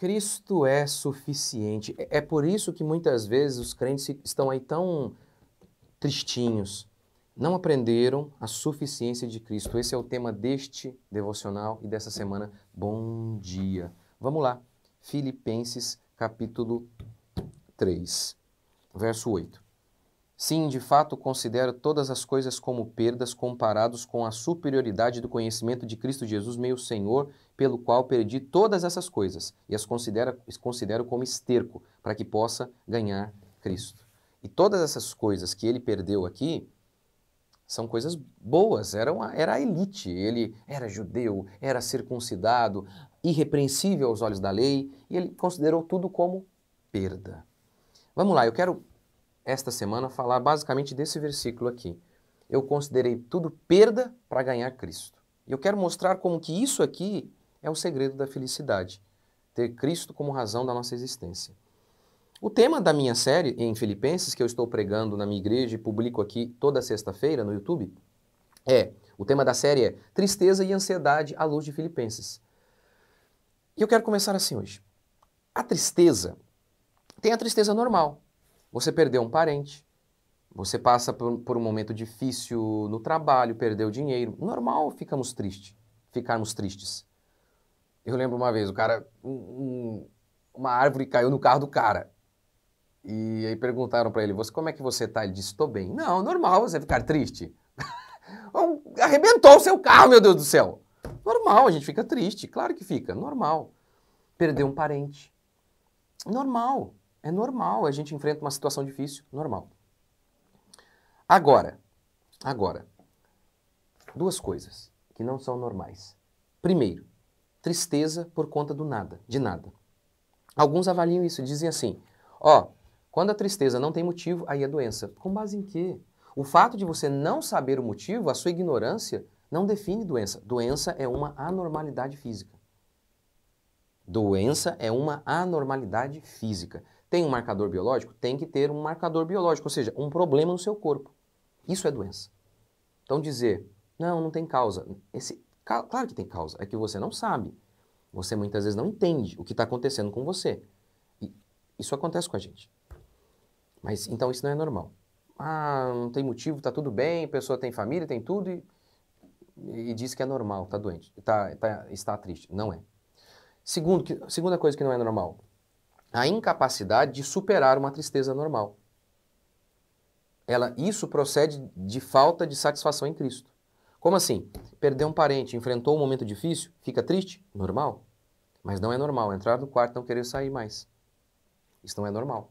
Cristo é suficiente. É, é por isso que muitas vezes os crentes estão aí tão tristinhos. Não aprenderam a suficiência de Cristo. Esse é o tema deste devocional e dessa semana. Bom dia. Vamos lá. Filipenses capítulo 3, verso 8. Sim, de fato, considero todas as coisas como perdas comparados com a superioridade do conhecimento de Cristo Jesus, meu Senhor, pelo qual perdi todas essas coisas e as considera, considero como esterco para que possa ganhar Cristo. E todas essas coisas que ele perdeu aqui são coisas boas, era, uma, era a elite. Ele era judeu, era circuncidado, irrepreensível aos olhos da lei e ele considerou tudo como perda. Vamos lá, eu quero esta semana falar basicamente desse versículo aqui. Eu considerei tudo perda para ganhar Cristo. E eu quero mostrar como que isso aqui é o segredo da felicidade, ter Cristo como razão da nossa existência. O tema da minha série em Filipenses, que eu estou pregando na minha igreja e publico aqui toda sexta-feira no YouTube, é: o tema da série é Tristeza e Ansiedade à Luz de Filipenses. E eu quero começar assim hoje. A tristeza tem a tristeza normal. Você perdeu um parente, você passa por, por um momento difícil no trabalho, perdeu dinheiro. Normal ficamos tristes, ficarmos tristes. Eu lembro uma vez, o cara, um, uma árvore caiu no carro do cara. E aí perguntaram para ele, você como é que você tá? Ele disse, estou bem. Não, normal você ficar triste. Arrebentou o seu carro, meu Deus do céu. Normal, a gente fica triste, claro que fica, normal. Perder um parente. Normal, é normal, a gente enfrenta uma situação difícil, normal. Agora, agora, duas coisas que não são normais. Primeiro, tristeza por conta do nada, de nada. Alguns avaliam isso, dizem assim: ó, quando a tristeza não tem motivo, aí é doença. Com base em quê? O fato de você não saber o motivo, a sua ignorância, não define doença. Doença é uma anormalidade física. Doença é uma anormalidade física. Tem um marcador biológico? Tem que ter um marcador biológico, ou seja, um problema no seu corpo. Isso é doença. Então dizer, não, não tem causa. Esse, Claro que tem causa, é que você não sabe. Você muitas vezes não entende o que está acontecendo com você. E isso acontece com a gente. Mas então isso não é normal. Ah, não tem motivo, está tudo bem, a pessoa tem família, tem tudo e, e diz que é normal, está doente, tá, tá, está triste. Não é. Segundo, que, segunda coisa que não é normal, a incapacidade de superar uma tristeza normal. Ela, isso procede de falta de satisfação em Cristo. Como assim? Perdeu um parente, enfrentou um momento difícil, fica triste? Normal. Mas não é normal entrar no quarto e não querer sair mais. Isso não é normal.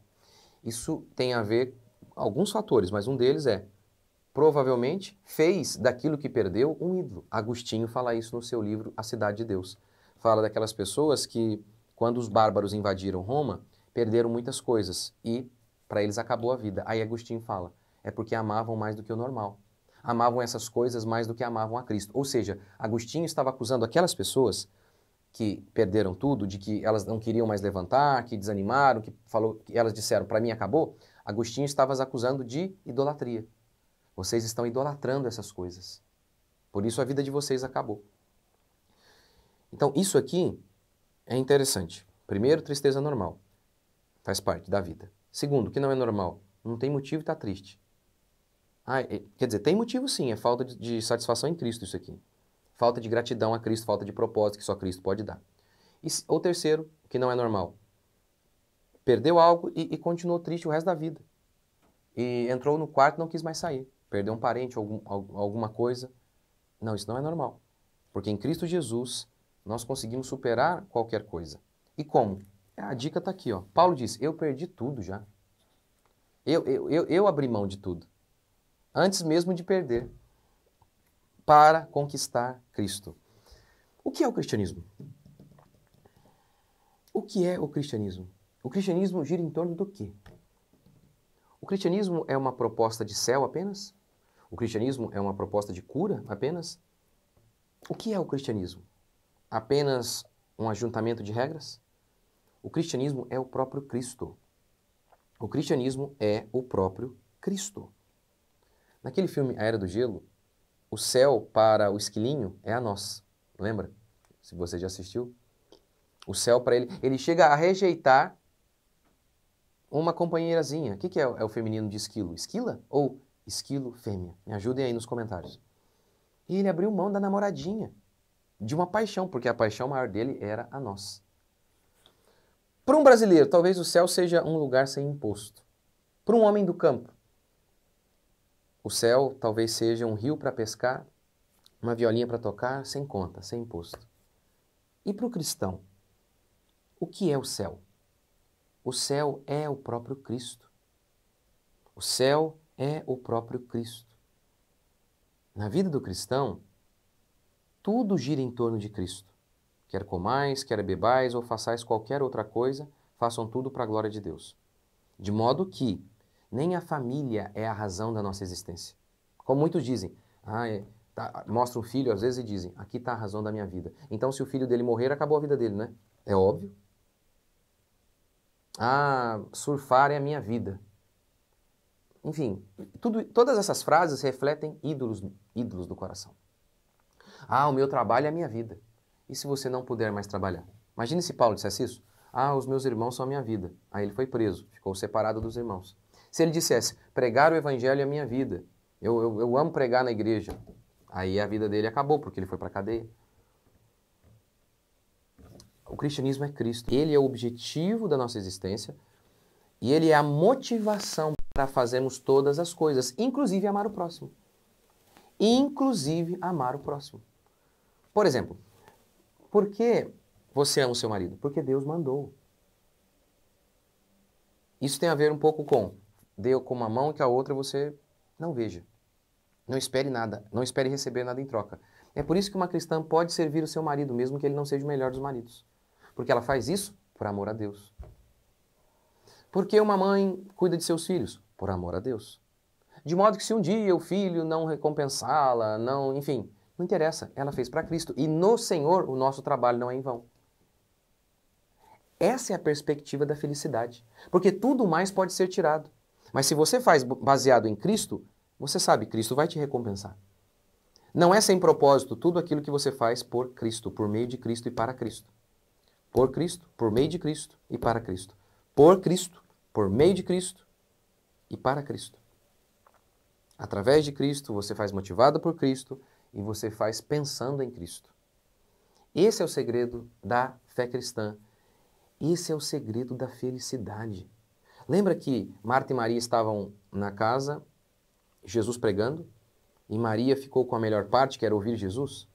Isso tem a ver alguns fatores, mas um deles é provavelmente fez daquilo que perdeu um ídolo. Agostinho fala isso no seu livro A Cidade de Deus. Fala daquelas pessoas que quando os bárbaros invadiram Roma, perderam muitas coisas e para eles acabou a vida. Aí Agostinho fala: é porque amavam mais do que o normal amavam essas coisas mais do que amavam a Cristo. Ou seja, Agostinho estava acusando aquelas pessoas que perderam tudo, de que elas não queriam mais levantar, que desanimaram, que falou, que elas disseram para mim acabou. Agostinho estava as acusando de idolatria. Vocês estão idolatrando essas coisas. Por isso a vida de vocês acabou. Então isso aqui é interessante. Primeiro, tristeza normal. Faz parte da vida. Segundo, que não é normal. Não tem motivo estar tá triste. Ah, quer dizer, tem motivo sim, é falta de, de satisfação em Cristo isso aqui. Falta de gratidão a Cristo, falta de propósito que só Cristo pode dar. E, ou terceiro, que não é normal. Perdeu algo e, e continuou triste o resto da vida. E entrou no quarto e não quis mais sair. Perdeu um parente, algum, alguma coisa. Não, isso não é normal. Porque em Cristo Jesus nós conseguimos superar qualquer coisa. E como? Ah, a dica está aqui. Ó. Paulo diz: Eu perdi tudo já. Eu, eu, eu, eu abri mão de tudo antes mesmo de perder, para conquistar Cristo. O que é o cristianismo? O que é o cristianismo? O cristianismo gira em torno do quê? O cristianismo é uma proposta de céu apenas? O cristianismo é uma proposta de cura apenas? O que é o cristianismo? Apenas um ajuntamento de regras? O cristianismo é o próprio Cristo. O cristianismo é o próprio Cristo. Naquele filme A Era do Gelo, o céu para o esquilinho é a nós. Lembra? Se você já assistiu. O céu para ele. Ele chega a rejeitar uma companheirazinha. O que, que é, é o feminino de esquilo? Esquila ou esquilo fêmea? Me ajudem aí nos comentários. E ele abriu mão da namoradinha. De uma paixão, porque a paixão maior dele era a nós. Para um brasileiro, talvez o céu seja um lugar sem imposto. Para um homem do campo, o céu talvez seja um rio para pescar, uma violinha para tocar, sem conta, sem imposto. E para o cristão, o que é o céu? O céu é o próprio Cristo. O céu é o próprio Cristo. Na vida do cristão, tudo gira em torno de Cristo. Quer comais, quer bebais ou façais qualquer outra coisa, façam tudo para a glória de Deus. De modo que nem a família é a razão da nossa existência. Como muitos dizem, ah, é, tá, mostra um filho às vezes e dizem, aqui está a razão da minha vida. Então, se o filho dele morrer, acabou a vida dele, né? É óbvio. Ah, surfar é a minha vida. Enfim, tudo, todas essas frases refletem ídolos, ídolos do coração. Ah, o meu trabalho é a minha vida. E se você não puder mais trabalhar? Imagine se Paulo dissesse isso. Ah, os meus irmãos são a minha vida. Aí ele foi preso, ficou separado dos irmãos. Se ele dissesse, pregar o evangelho é a minha vida, eu, eu, eu amo pregar na igreja, aí a vida dele acabou, porque ele foi para a cadeia. O cristianismo é Cristo. Ele é o objetivo da nossa existência e ele é a motivação para fazermos todas as coisas, inclusive amar o próximo. Inclusive amar o próximo. Por exemplo, por que você ama o seu marido? Porque Deus mandou. Isso tem a ver um pouco com Dê com uma mão que a outra você não veja. Não espere nada, não espere receber nada em troca. É por isso que uma cristã pode servir o seu marido, mesmo que ele não seja o melhor dos maridos. Porque ela faz isso por amor a Deus. Por que uma mãe cuida de seus filhos? Por amor a Deus. De modo que se um dia o filho não recompensá-la, não, enfim, não interessa, ela fez para Cristo. E no Senhor o nosso trabalho não é em vão. Essa é a perspectiva da felicidade. Porque tudo mais pode ser tirado. Mas se você faz baseado em Cristo, você sabe, Cristo vai te recompensar. Não é sem propósito tudo aquilo que você faz por Cristo, por meio de Cristo e para Cristo. Por Cristo, por meio de Cristo e para Cristo. Por Cristo, por meio de Cristo e para Cristo. Através de Cristo, você faz motivado por Cristo e você faz pensando em Cristo. Esse é o segredo da fé cristã. Esse é o segredo da felicidade. Lembra que Marta e Maria estavam na casa, Jesus pregando, e Maria ficou com a melhor parte, que era ouvir Jesus?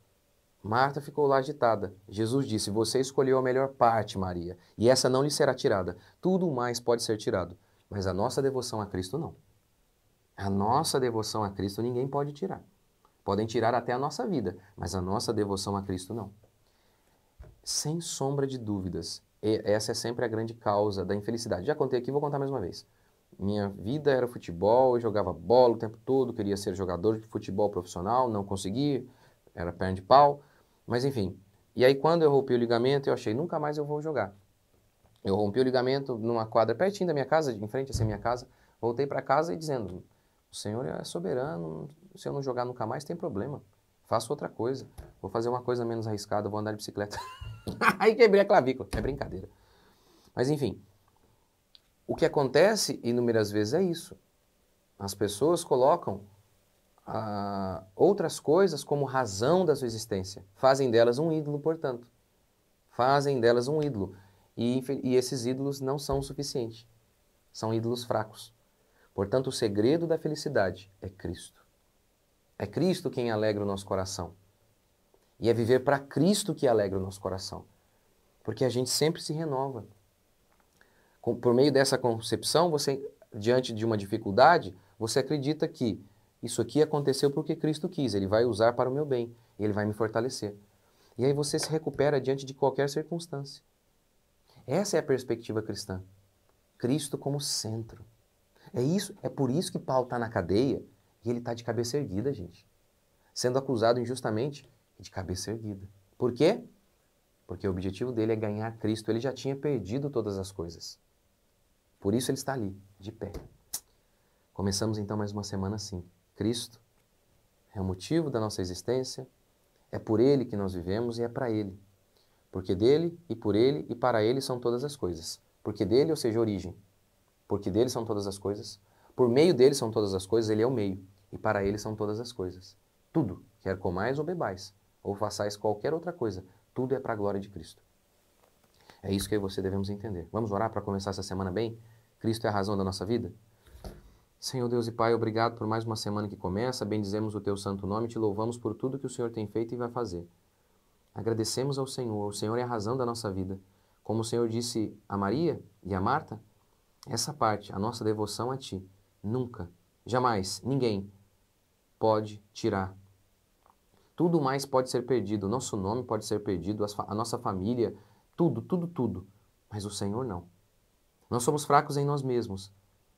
Marta ficou lá agitada. Jesus disse: Você escolheu a melhor parte, Maria, e essa não lhe será tirada. Tudo mais pode ser tirado, mas a nossa devoção a Cristo não. A nossa devoção a Cristo ninguém pode tirar. Podem tirar até a nossa vida, mas a nossa devoção a Cristo não. Sem sombra de dúvidas, e essa é sempre a grande causa da infelicidade. Já contei aqui, vou contar mais uma vez. Minha vida era futebol, eu jogava bola o tempo todo, queria ser jogador de futebol profissional, não consegui, era perna de pau, mas enfim. E aí quando eu rompi o ligamento, eu achei, nunca mais eu vou jogar. Eu rompi o ligamento numa quadra pertinho da minha casa, em frente a minha casa, voltei para casa e dizendo, o Senhor é soberano, se eu não jogar nunca mais, tem problema. Faço outra coisa, vou fazer uma coisa menos arriscada, vou andar de bicicleta. Aí quebrei a clavícula. É brincadeira. Mas enfim, o que acontece inúmeras vezes é isso. As pessoas colocam ah, outras coisas como razão da sua existência. Fazem delas um ídolo, portanto. Fazem delas um ídolo. E, e esses ídolos não são o suficiente. São ídolos fracos. Portanto, o segredo da felicidade é Cristo. É Cristo quem alegra o nosso coração. E é viver para Cristo que alegra o nosso coração. Porque a gente sempre se renova. por meio dessa concepção, você, diante de uma dificuldade, você acredita que isso aqui aconteceu porque Cristo quis, ele vai usar para o meu bem, ele vai me fortalecer. E aí você se recupera diante de qualquer circunstância. Essa é a perspectiva cristã. Cristo como centro. É isso, é por isso que Paulo está na cadeia e ele está de cabeça erguida, gente. Sendo acusado injustamente, e de cabeça erguida. Por quê? Porque o objetivo dele é ganhar Cristo. Ele já tinha perdido todas as coisas. Por isso ele está ali, de pé. Começamos então mais uma semana assim. Cristo é o motivo da nossa existência, é por ele que nós vivemos e é para ele. Porque dele e por ele e para ele são todas as coisas. Porque dele, ou seja, origem. Porque dele são todas as coisas. Por meio dele são todas as coisas, ele é o meio. E para ele são todas as coisas. Tudo, quer comais ou bebais, ou façais qualquer outra coisa, tudo é para a glória de Cristo. É isso que eu e você devemos entender. Vamos orar para começar essa semana bem? Cristo é a razão da nossa vida? Senhor Deus e Pai, obrigado por mais uma semana que começa. Bendizemos o teu santo nome, te louvamos por tudo que o Senhor tem feito e vai fazer. Agradecemos ao Senhor, o Senhor é a razão da nossa vida. Como o Senhor disse a Maria e a Marta, essa parte, a nossa devoção a ti, nunca, jamais, ninguém pode tirar tudo mais pode ser perdido, o nosso nome pode ser perdido, a nossa família, tudo, tudo, tudo. Mas o Senhor não. Nós somos fracos em nós mesmos,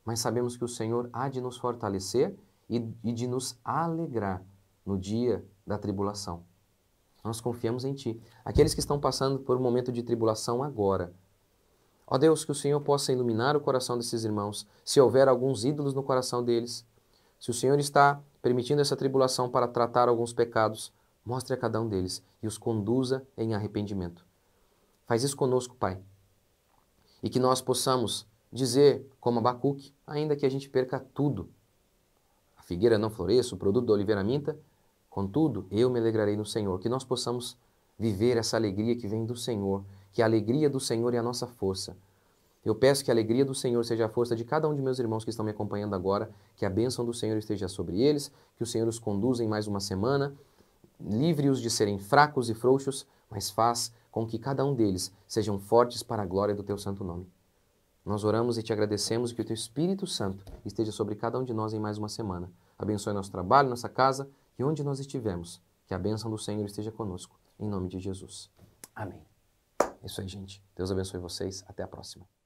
mas sabemos que o Senhor há de nos fortalecer e, e de nos alegrar no dia da tribulação. Nós confiamos em Ti. Aqueles que estão passando por um momento de tribulação agora, Ó Deus, que o Senhor possa iluminar o coração desses irmãos, se houver alguns ídolos no coração deles. Se o Senhor está permitindo essa tribulação para tratar alguns pecados, mostre a cada um deles e os conduza em arrependimento. Faz isso conosco, Pai. E que nós possamos dizer, como Abacuque, ainda que a gente perca tudo. A figueira não floresça, o produto da oliveira minta, contudo, eu me alegrarei no Senhor. Que nós possamos viver essa alegria que vem do Senhor, que a alegria do Senhor é a nossa força. Eu peço que a alegria do Senhor seja a força de cada um de meus irmãos que estão me acompanhando agora, que a bênção do Senhor esteja sobre eles, que o Senhor os conduza em mais uma semana, livre-os de serem fracos e frouxos, mas faz com que cada um deles sejam fortes para a glória do teu santo nome. Nós oramos e te agradecemos que o teu Espírito Santo esteja sobre cada um de nós em mais uma semana. Abençoe nosso trabalho, nossa casa e onde nós estivermos. Que a bênção do Senhor esteja conosco. Em nome de Jesus. Amém. É isso aí, gente. Deus abençoe vocês. Até a próxima.